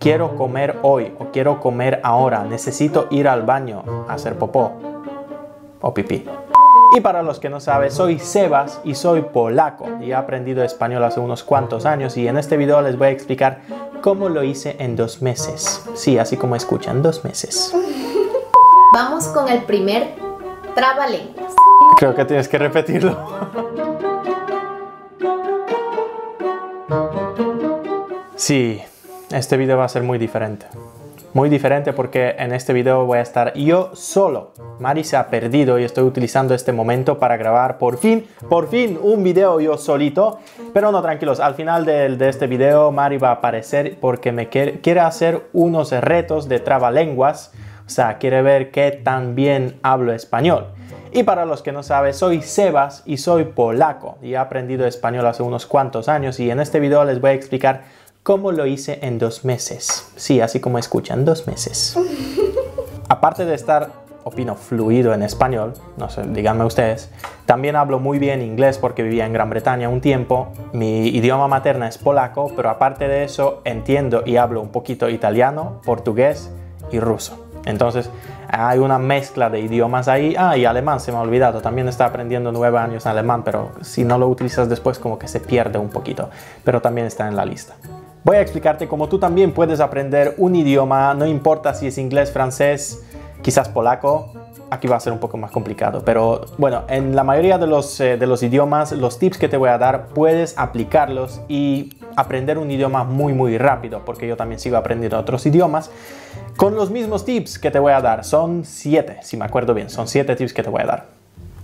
Quiero comer hoy o quiero comer ahora. Necesito ir al baño a hacer popó o pipí. Y para los que no saben, soy Sebas y soy polaco y he aprendido español hace unos cuantos años y en este video les voy a explicar cómo lo hice en dos meses. Sí, así como escuchan, dos meses. Vamos con el primer trabalenguas. Creo que tienes que repetirlo. Sí, este video va a ser muy diferente. Muy diferente porque en este video voy a estar yo solo. Mari se ha perdido y estoy utilizando este momento para grabar por fin, por fin un video yo solito. Pero no, tranquilos, al final de, este video Mari va a aparecer porque me quiere, quiere hacer unos retos de trabalenguas. O sea, quiere ver que tan bien hablo español. Y para los que no saben, soy Sebas y soy polaco y he aprendido español hace unos cuantos años y en este video les voy a explicar ¿Cómo lo hice en dos meses. Sí, así como escuchan, dos meses. Aparte de estar, opino, fluido en español, no sé, díganme ustedes, también hablo muy bien inglés porque vivía en Gran Bretaña un tiempo. Mi idioma materna es polaco, pero aparte de eso entiendo y hablo un poquito italiano, portugués y ruso. Entonces hay una mezcla de idiomas ahí. Ah, y alemán se me ha olvidado. También está aprendiendo nueve años alemán, pero si no lo utilizas después como que se pierde un poquito. Pero también está en la lista. Voy a explicarte cómo tú también puedes aprender un idioma, no importa si es inglés, francés, quizás polaco. Aquí va a ser un poco más complicado, pero bueno, en la mayoría de los, eh, de los idiomas, los tips que te voy a dar puedes aplicarlos y aprender un idioma muy muy rápido, porque yo también sigo aprendiendo otros idiomas, con los mismos tips que te voy a dar. Son siete, si me acuerdo bien, son siete tips que te voy a dar.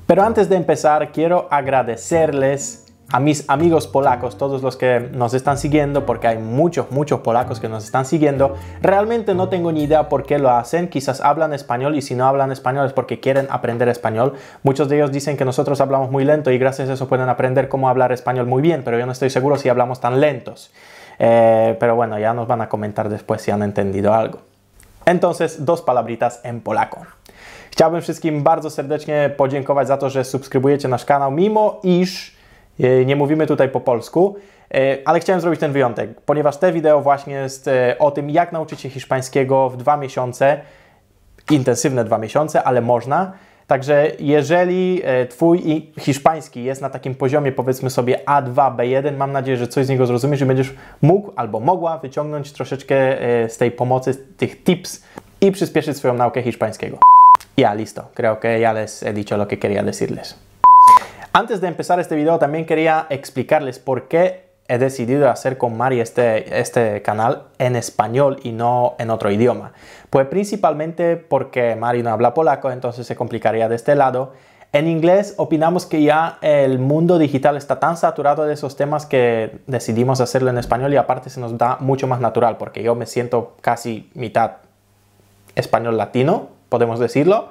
Pero antes de empezar, quiero agradecerles a mis amigos polacos, todos los que nos están siguiendo, porque hay muchos, muchos polacos que nos están siguiendo. Realmente no tengo ni idea por qué lo hacen. Quizás hablan español y si no hablan español es porque quieren aprender español. Muchos de ellos dicen que nosotros hablamos muy lento y gracias a eso pueden aprender cómo hablar español muy bien, pero yo no estoy seguro si hablamos tan lentos. Eh, pero bueno, ya nos van a comentar después si han entendido algo. Entonces, dos palabritas en polaco. Chciałbym wszystkim bardzo serdecznie podziękować za to, że subskrybujecie nasz kanał, E, nie mówimy tutaj po polsku, e, ale chciałem zrobić ten wyjątek, ponieważ te wideo właśnie jest e, o tym, jak nauczyć się hiszpańskiego w dwa miesiące, intensywne dwa miesiące, ale można. Także jeżeli Twój hiszpański jest na takim poziomie, powiedzmy sobie A2, B1, mam nadzieję, że coś z niego zrozumiesz i będziesz mógł albo mogła wyciągnąć troszeczkę z tej pomocy, z tych tips i przyspieszyć swoją naukę hiszpańskiego. Ja listo. Creo que ya les he dicho lo que quería decirles. Antes de empezar este video también quería explicarles por qué he decidido hacer con Mari este, este canal en español y no en otro idioma. Pues principalmente porque Mari no habla polaco, entonces se complicaría de este lado. En inglés opinamos que ya el mundo digital está tan saturado de esos temas que decidimos hacerlo en español y aparte se nos da mucho más natural porque yo me siento casi mitad español latino, podemos decirlo,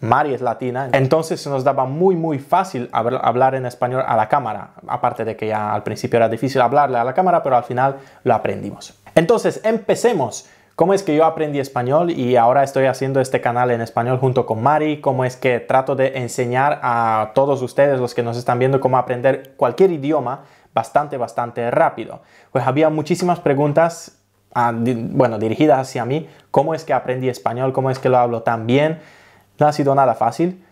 Mari es latina, entonces se nos daba muy muy fácil hablar en español a la cámara, aparte de que ya al principio era difícil hablarle a la cámara, pero al final lo aprendimos. Entonces, empecemos. ¿Cómo es que yo aprendí español y ahora estoy haciendo este canal en español junto con Mari? ¿Cómo es que trato de enseñar a todos ustedes los que nos están viendo cómo aprender cualquier idioma bastante, bastante rápido? Pues había muchísimas preguntas, ah, bueno, dirigidas hacia mí. ¿Cómo es que aprendí español? ¿Cómo es que lo hablo tan bien? No ha sido nada fácil,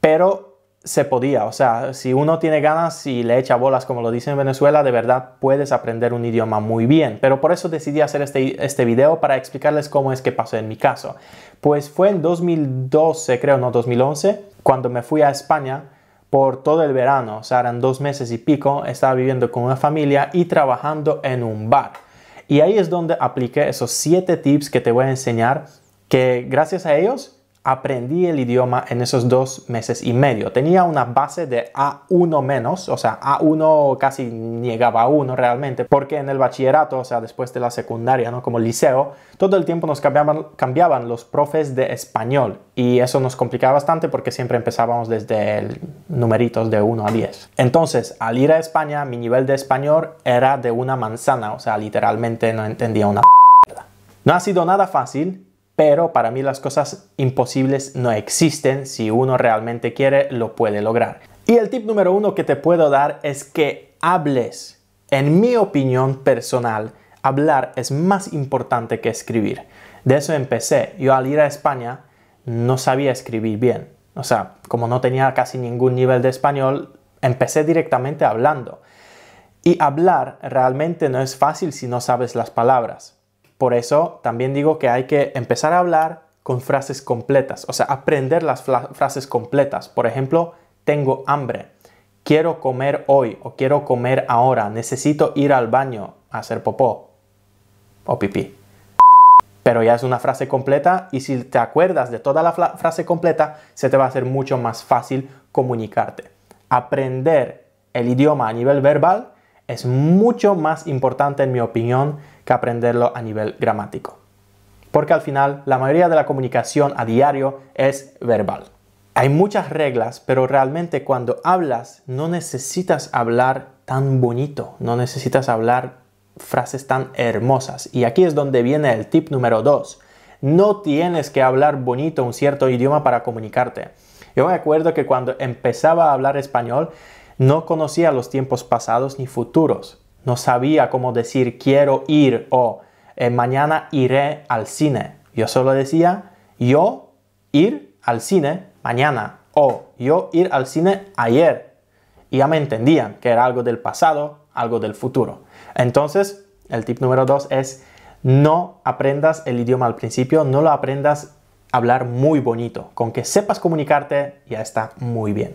pero se podía. O sea, si uno tiene ganas y le echa bolas, como lo dicen en Venezuela, de verdad puedes aprender un idioma muy bien. Pero por eso decidí hacer este, este video para explicarles cómo es que pasó en mi caso. Pues fue en 2012, creo, no 2011, cuando me fui a España por todo el verano, o sea, eran dos meses y pico, estaba viviendo con una familia y trabajando en un bar. Y ahí es donde apliqué esos siete tips que te voy a enseñar, que gracias a ellos aprendí el idioma en esos dos meses y medio. Tenía una base de A1 menos, o sea, A1 casi llegaba a uno realmente, porque en el bachillerato, o sea, después de la secundaria, ¿no? Como liceo, todo el tiempo nos cambiaban, los profes de español y eso nos complicaba bastante porque siempre empezábamos desde el numeritos de 1 a 10. Entonces, al ir a España, mi nivel de español era de una manzana, o sea, literalmente no entendía una... no ha sido nada fácil, pero para mí las cosas imposibles no existen. Si uno realmente quiere, lo puede lograr. Y el tip número uno que te puedo dar es que hables. En mi opinión personal, hablar es más importante que escribir. De eso empecé. Yo al ir a España no sabía escribir bien. O sea, como no tenía casi ningún nivel de español, empecé directamente hablando. Y hablar realmente no es fácil si no sabes las palabras. Por eso también digo que hay que empezar a hablar con frases completas, o sea, aprender las frases completas. Por ejemplo, tengo hambre, quiero comer hoy o quiero comer ahora, necesito ir al baño a hacer popó o pipí. Pero ya es una frase completa y si te acuerdas de toda la frase completa, se te va a hacer mucho más fácil comunicarte. Aprender el idioma a nivel verbal es mucho más importante, en mi opinión, que aprenderlo a nivel gramático. Porque al final la mayoría de la comunicación a diario es verbal. Hay muchas reglas, pero realmente cuando hablas no necesitas hablar tan bonito, no necesitas hablar frases tan hermosas. Y aquí es donde viene el tip número 2. No tienes que hablar bonito un cierto idioma para comunicarte. Yo me acuerdo que cuando empezaba a hablar español no conocía los tiempos pasados ni futuros, no sabía cómo decir quiero ir o eh, mañana iré al cine. Yo solo decía yo ir al cine mañana o yo ir al cine ayer. Y ya me entendían que era algo del pasado, algo del futuro. Entonces, el tip número dos es no aprendas el idioma al principio, no lo aprendas a hablar muy bonito. Con que sepas comunicarte ya está muy bien.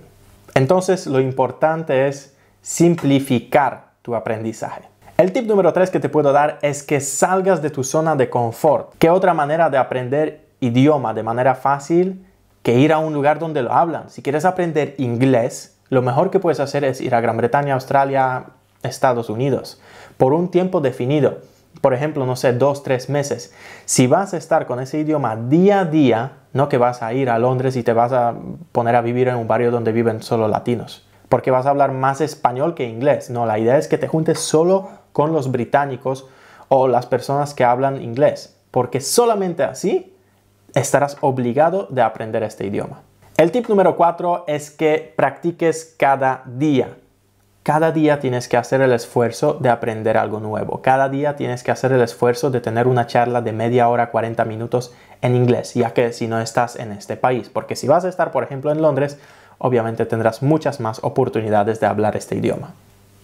Entonces, lo importante es simplificar tu aprendizaje. El tip número 3 que te puedo dar es que salgas de tu zona de confort. ¿Qué otra manera de aprender idioma de manera fácil que ir a un lugar donde lo hablan? Si quieres aprender inglés, lo mejor que puedes hacer es ir a Gran Bretaña, Australia, Estados Unidos, por un tiempo definido. Por ejemplo, no sé, dos, tres meses. Si vas a estar con ese idioma día a día, no que vas a ir a Londres y te vas a poner a vivir en un barrio donde viven solo latinos porque vas a hablar más español que inglés. No, la idea es que te juntes solo con los británicos o las personas que hablan inglés, porque solamente así estarás obligado de aprender este idioma. El tip número cuatro es que practiques cada día. Cada día tienes que hacer el esfuerzo de aprender algo nuevo. Cada día tienes que hacer el esfuerzo de tener una charla de media hora, 40 minutos en inglés, ya que si no estás en este país. Porque si vas a estar, por ejemplo, en Londres, obviamente tendrás muchas más oportunidades de hablar este idioma.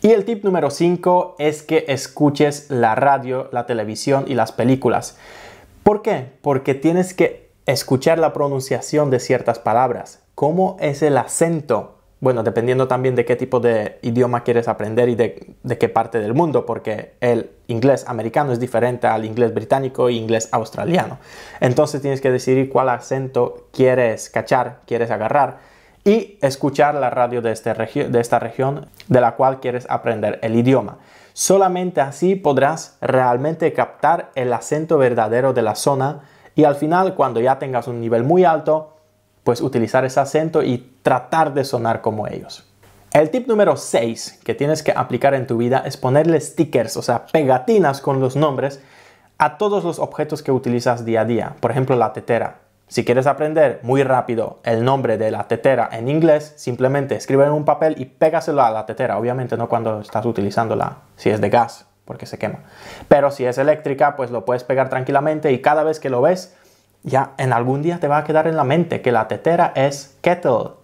Y el tip número 5 es que escuches la radio, la televisión y las películas. ¿Por qué? Porque tienes que escuchar la pronunciación de ciertas palabras. ¿Cómo es el acento bueno, dependiendo también de qué tipo de idioma quieres aprender y de, de, qué parte del mundo, porque el inglés americano es diferente al inglés británico e inglés australiano. Entonces tienes que decidir cuál acento quieres cachar, quieres agarrar y escuchar la radio de, este de esta región de la cual quieres aprender el idioma. Solamente así podrás realmente captar el acento verdadero de la zona y al final cuando ya tengas un nivel muy alto, pues utilizar ese acento y tratar de sonar como ellos. El tip número 6 que tienes que aplicar en tu vida es ponerle stickers, o sea, pegatinas con los nombres a todos los objetos que utilizas día a día. Por ejemplo, la tetera, si quieres aprender muy rápido el nombre de la tetera en inglés, simplemente escribe en un papel y pégaselo a la tetera. Obviamente no cuando estás utilizándola, si es de gas, porque se quema. Pero si es eléctrica, pues lo puedes pegar tranquilamente y cada vez que lo ves, ya en algún día te va a quedar en la mente que la tetera es kettle.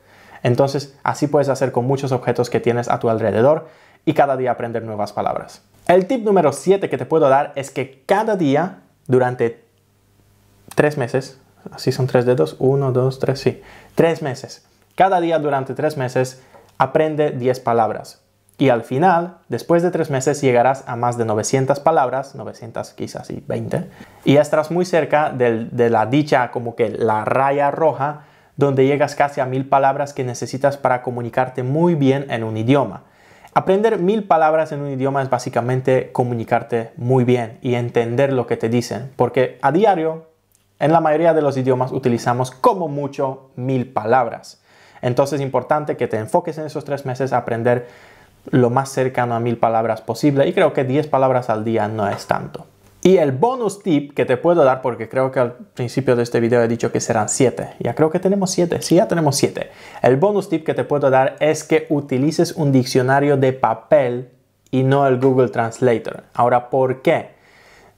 Entonces, así puedes hacer con muchos objetos que tienes a tu alrededor y cada día aprender nuevas palabras. El tip número 7 que te puedo dar es que cada día, durante tres meses, Así son tres dedos. Uno, dos, tres, sí. Tres meses. Cada día durante tres meses aprende 10 palabras. Y al final, después de tres meses, llegarás a más de 900 palabras, 900 quizás y 20, y estarás muy cerca de la dicha, como que la raya roja, donde llegas casi a mil palabras que necesitas para comunicarte muy bien en un idioma. Aprender mil palabras en un idioma es básicamente comunicarte muy bien y entender lo que te dicen, porque a diario en la mayoría de los idiomas utilizamos como mucho mil palabras. Entonces es importante que te enfoques en esos tres meses a aprender lo más cercano a mil palabras posible y creo que 10 palabras al día no es tanto. Y el bonus tip que te puedo dar, porque creo que al principio de este video he dicho que serán 7, ya creo que tenemos 7, sí, ya tenemos 7. El bonus tip que te puedo dar es que utilices un diccionario de papel y no el Google Translator. Ahora, ¿por qué?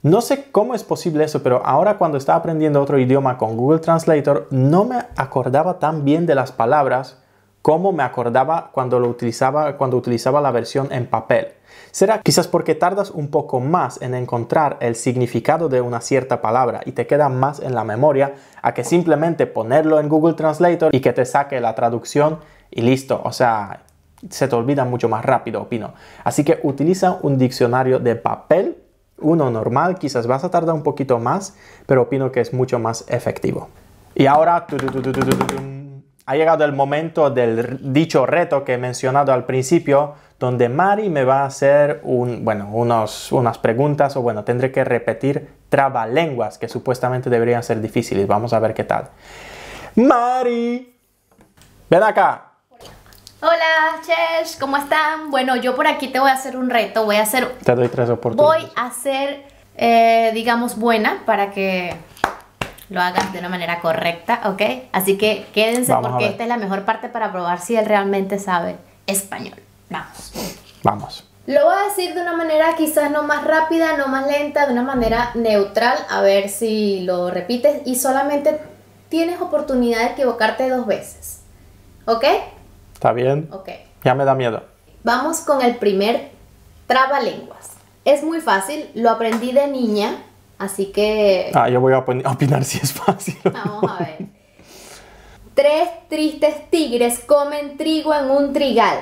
No sé cómo es posible eso, pero ahora cuando estaba aprendiendo otro idioma con Google Translator, no me acordaba tan bien de las palabras como me acordaba cuando lo utilizaba cuando utilizaba la versión en papel. Será quizás porque tardas un poco más en encontrar el significado de una cierta palabra y te queda más en la memoria a que simplemente ponerlo en Google Translator y que te saque la traducción y listo, o sea, se te olvida mucho más rápido, opino. Así que utiliza un diccionario de papel uno normal, quizás vas a tardar un poquito más, pero opino que es mucho más efectivo. Y ahora ha llegado el momento del dicho reto que he mencionado al principio, donde Mari me va a hacer unas preguntas o bueno, tendré que repetir trabalenguas que supuestamente deberían ser difíciles. Vamos a ver qué tal. Mari, ven acá. Hola, Chesh, ¿cómo están? Bueno, yo por aquí te voy a hacer un reto, voy a hacer... Te doy tres oportunidades. Voy a ser, eh, digamos, buena para que lo hagas de una manera correcta, ¿ok? Así que quédense porque esta es la mejor parte para probar si él realmente sabe español. Vamos. Vamos. Lo voy a decir de una manera quizás no más rápida, no más lenta, de una manera neutral, a ver si lo repites y solamente tienes oportunidad de equivocarte dos veces. ¿Ok? Está bien. Ok. Ya me da miedo. Vamos con el primer trabalenguas. Es muy fácil, lo aprendí de niña, así que... Ah, yo voy a opinar si es fácil. Vamos a ver. Tres tristes tigres comen trigo en un trigal.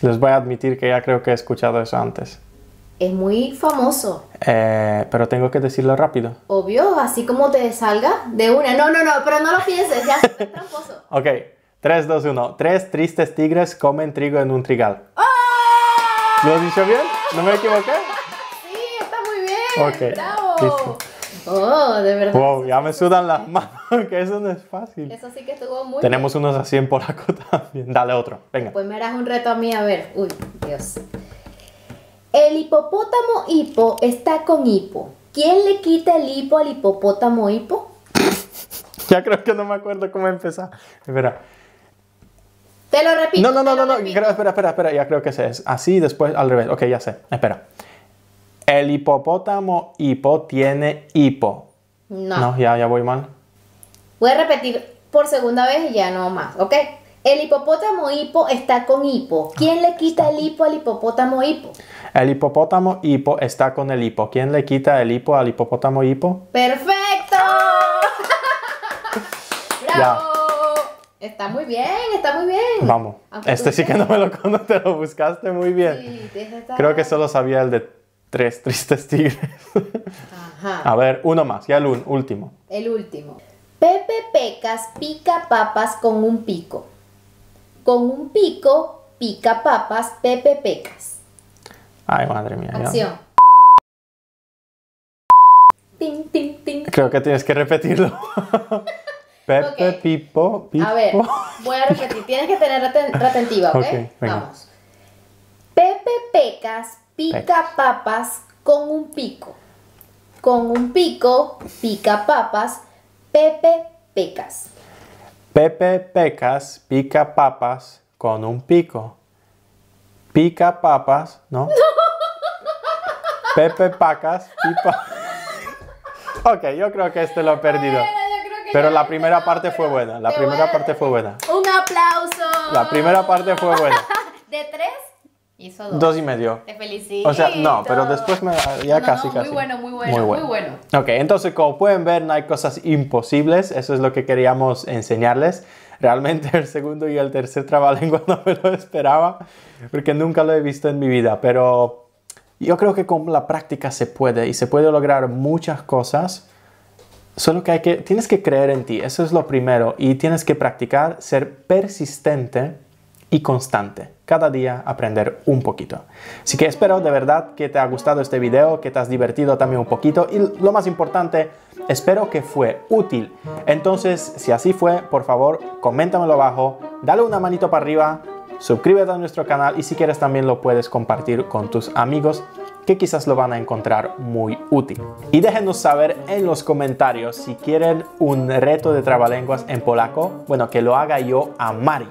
Les voy a admitir que ya creo que he escuchado eso antes. Es muy famoso. Eh, pero tengo que decirlo rápido. Obvio, así como te salga de una. No, no, no, pero no lo pienses, ya es tramposo. ok, 3, 2, 1. Tres tristes tigres comen trigo en un trigal. ¡Ah! ¿Lo has dicho bien? ¿No me equivoqué? Sí, está muy bien. Bravo. Oh, de verdad. Wow, ya me sudan las manos, que eso no es fácil. Eso sí que estuvo muy Tenemos unos así en polaco también. Dale otro, venga. Pues me harás un reto a mí, a ver. Uy, Dios. El hipopótamo hipo está con hipo. ¿Quién le quita el hipo al hipopótamo hipo? ya creo que no me acuerdo cómo empezar. Espera lo repito. No, no, no, no, espera, espera, espera. Ya creo que se es. Así, después al revés. Ok, ya sé. Espera. El hipopótamo hipo tiene hipo. No. No, ya, ya voy mal. Voy a repetir por segunda vez y ya no más, ¿ok? El hipopótamo hipo está con hipo. ¿Quién le quita el hipo al hipopótamo hipo? El hipopótamo hipo está con el hipo. ¿Quién le quita el hipo al hipopótamo hipo? ¡Perfecto! ¡Bravo! Está muy bien, está muy bien. Vamos. este sí que no me lo cuando te lo buscaste muy bien. Creo que solo sabía el de tres tristes tigres. A ver, uno más, ya el último. El último. Pepe Pecas pica papas con un pico. Con un pico pica papas Pepe Pecas. Ay, madre mía. Acción. Creo que tienes que repetirlo. Pepe, pipo, A ver, voy a repetir. Tienes que tener ¿ok? Vamos. Pepe Pecas pica papas con un pico. Con un pico pica papas. Pepe Pecas. Pepe Pecas pica papas con un pico. Pica papas, ¿no? no. Pepe Pacas pipa. ok, yo creo que este lo he perdido. Pero la primera parte fue buena, la primera parte fue buena. Un aplauso. La primera parte fue buena. De tres hizo dos. Dos y medio. Te felicito. O sea, no, pero después me, ya casi, casi. muy bueno, muy bueno, muy bueno. Ok, entonces como pueden ver, no hay cosas imposibles. Eso es lo que queríamos enseñarles. Realmente el segundo y el tercer trabalengua no me lo esperaba, porque nunca lo he visto en mi vida, pero yo creo que con la práctica se puede y se puede lograr muchas cosas Solo que, hay que tienes que creer en ti, eso es lo primero, y tienes que practicar ser persistente y constante. Cada día aprender un poquito. Así que espero de verdad que te ha gustado este video, que te has divertido también un poquito y lo más importante, espero que fue útil. Entonces, si así fue, por favor, coméntamelo abajo, dale una manito para arriba, suscríbete a nuestro canal y si quieres también lo puedes compartir con tus amigos que quizás lo van a encontrar muy útil. Y déjenos saber en los comentarios si quieren un reto de trabalenguas en polaco, bueno, que lo haga yo a Mari.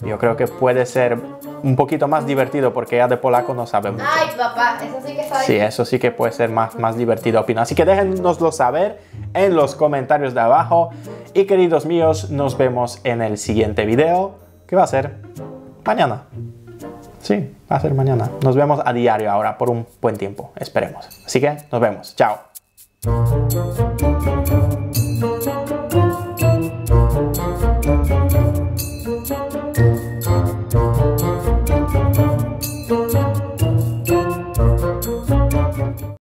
Yo creo que puede ser un poquito más divertido porque ya de polaco no sabe mucho. Ay, papá, eso sí que sabe. Sí, eso sí que puede ser más, más divertido, opino. Así que déjenoslo saber en los comentarios de abajo. Y queridos míos, nos vemos en el siguiente video, que va a ser mañana. Sí hacer mañana. Nos vemos a diario ahora por un buen tiempo, esperemos. Así que nos vemos, chao.